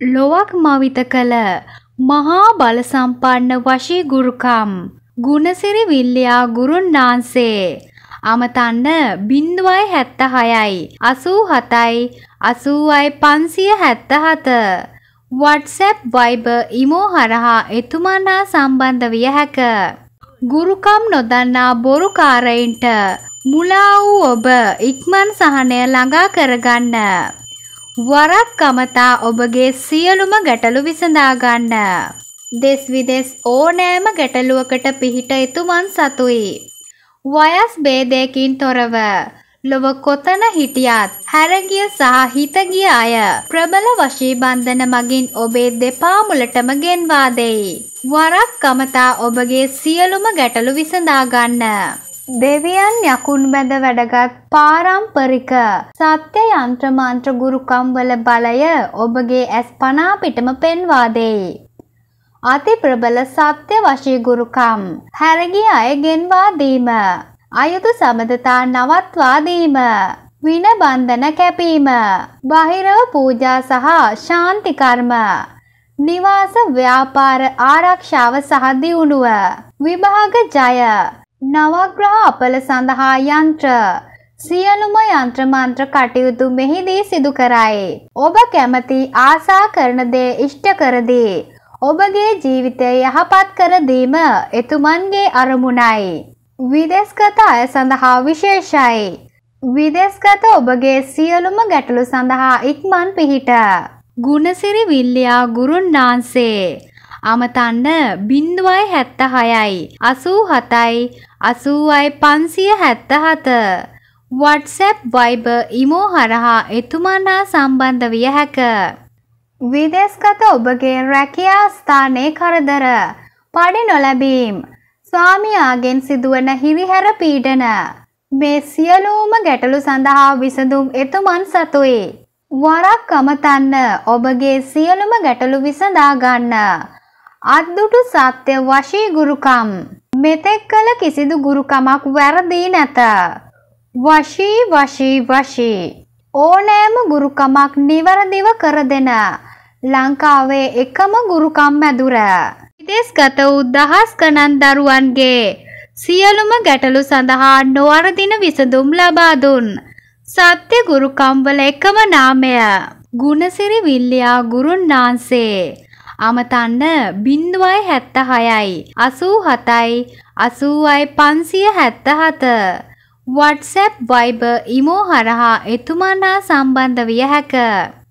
ලොවක් මවිත කළ මහා බලසම්පන්න වශී ගුරුකම් ගුණසිරි විල්ලයා ගුරුන් වහන්සේ අමතන්න බින්දුවයි හැත්ත හයයි අසූ හතයි අසූයි පන්සිය හැත්ත හත වටසැප් වයිබ ඉමෝ හරහා එතුමන්නා සම්බන්ධ විය හැක. ගුරුකම් නොදන්නා බොරුකාරයින්ට මුලා වූ ඔබ ඉක්මන් සහනය ළඟා කරගන්න. වරක් අමතා ඔබගේ සියලුම ගැටලු විසඳාගන්න. දෙස් විදෙස් ඕනෑම ගැටලුවකට පිහිට එතුමන් සතුයි. වයස් බේදයකින් තොරව ලොව කොතන හිටියත් හැරගිය සහ හිතගිය අය ප්‍රබල වශී බන්ධන මගින් ඔබේ දෙපා මුලටම ගෙන්වා දෙයි. වරක් කමතා ඔබගේ සියලුම ගැටලු විසඳාගන්න. දෙවියන් යකුන් බැඳ වැඩගත් පාරම්පරික සත්‍ය යන්ත්‍ර මන්ත්‍ර ගුරුකම් වල බලය ඔබගේ ඇස් පනා පිටම පෙන්වා දෙයි. අති ප්‍රබල සත්‍ය වශී ගුරුකම් හැරගිය අය ගෙන්වා දීම අයුතු සමදතා නවත්වා දීම වින බන්ධන කැපීම බහිරව පූජා සහ ශාන්ති කර්ම නිවාස ව්‍යාපාර ආරක්ෂාව සහ දියුණුව විභාග ජය නවග්‍රහ අපල සඳහා යන්ත්‍ර සියලුම යන්ත්‍ර මන්ත්‍ර කටයුතු මෙහිදී සිදු කරයි. ඔබ කැමති ආසා කරන දේ ඉෂ්ට කරදී. ඔබගේ ජීවිතය යහපත් කර දීම එතුමන්ගේ අරමුණයි. විදේශගත අය සඳහා විශේෂයි. විදේශගත ඔබගේ සියලුම ගැටලු සඳහා ඉක්මන් පිහිට. ගුණසිරි විල්ලියා ගුරුන් නාන්සේ අමතන්න බින්දුවයි හැත්ත හයයි. අසූ හතයි අසූයි පන්සිය හැත්ත හත. WhatsApp වයිබර් ඉමෝ හරහා එතුමන්නා සම්බන්ධ විය හැක. විදේශගත ඔබගේ රැකියා ස්ථානයේ කරදර. පඩි නොලැබීම්. ස්වාමියාගෙන් සිදුවන හිරිහැර පීඩන. මේ සියලූම ගැටලු සඳහා විසඳුම් එතුමන් සතුයි. වරක් අමතන්න ඔබගේ සියලුම ගැටලු විසඳා ගන්න. අත්දුටු සත්‍ය වශී ගුරුකම් මෙතෙක් කල කිසිදු ගුරුකමක් වැරදී නැත වශී වශී වශී ඕනෑම ගුරුකමක් නිවැරදිව කර දෙන ලංකාවේ එකම ගුරුකම් මැදුර විදේශගත වූ දහස් ගණන් දරුවන්ගේ සියලුම ගැටලු සඳහා නොවරදින විසඳුම් ලබා දුන් සත්‍ය ගුරුකම්වල එකම නාමය ගුණසිරි විල්ලියා ගුරුන් වහන්සේ අමතන්න බින්දුවයි හැත්ත හයයි අසූ හතයි අසූවයි පන්සිය හැත්ත හත. WhatsApp වයිබ ඉමෝ හරහා එතුමන්නා සම්බන්ධ විය හැක.